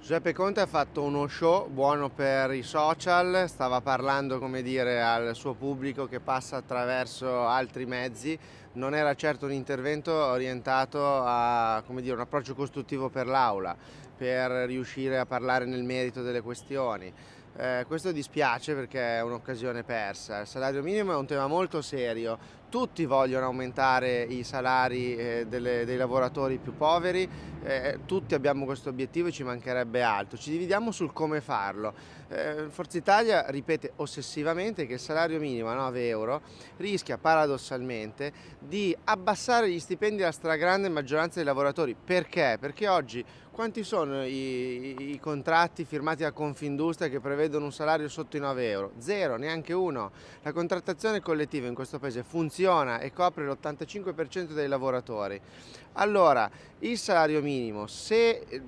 Giuseppe Conte ha fatto uno show buono per i social, stava parlando dire, al suo pubblico che passa attraverso altri mezzi, non era certo un intervento orientato a dire, un approccio costruttivo per l'Aula, per riuscire a parlare nel merito delle questioni. Eh, questo dispiace perché è un'occasione persa. Il salario minimo è un tema molto serio, tutti vogliono aumentare i salari eh, delle, dei lavoratori più poveri, eh, tutti abbiamo questo obiettivo e ci mancherebbe altro, ci dividiamo sul come farlo. Eh, Forza Italia ripete ossessivamente che il salario minimo a 9 euro rischia paradossalmente di abbassare gli stipendi alla stragrande maggioranza dei lavoratori. Perché? Perché oggi quanti sono i, i, contratti firmati da Confindustria che prevedono un salario sotto i 9 euro? Zero, neanche uno. La contrattazione collettiva in questo paese funziona funziona e copre l'85% dei lavoratori. Allora, il salario minimo, se eh,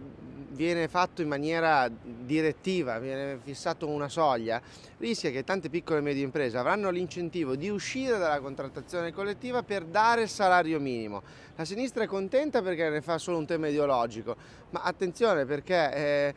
viene fatto in maniera direttiva, viene fissato una soglia, rischia che tante piccole e medie imprese avranno l'incentivo di uscire dalla contrattazione collettiva per dare il salario minimo. La sinistra è contenta perché ne fa solo un tema ideologico, ma attenzione perché... Eh,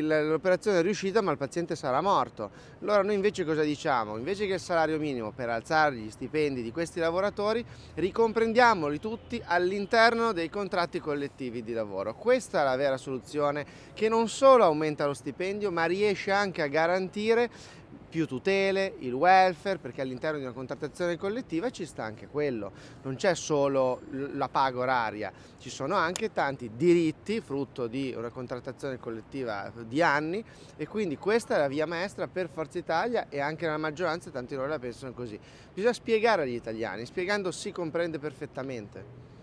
l'operazione è riuscita ma il paziente sarà morto. Allora noi invece cosa diciamo? Invece che il salario minimo per alzare gli stipendi di questi lavoratori, ricomprendiamoli tutti all'interno dei contratti collettivi di lavoro. Questa è la vera soluzione che non solo aumenta lo stipendio ma riesce anche a garantire più tutele, il welfare, perché all'interno di una contrattazione collettiva ci sta anche quello, non c'è solo la paga oraria, ci sono anche tanti diritti frutto di una contrattazione collettiva di anni e quindi questa è la via maestra per Forza Italia e anche nella maggioranza tanti loro la pensano così. Bisogna spiegare agli italiani, spiegando si comprende perfettamente.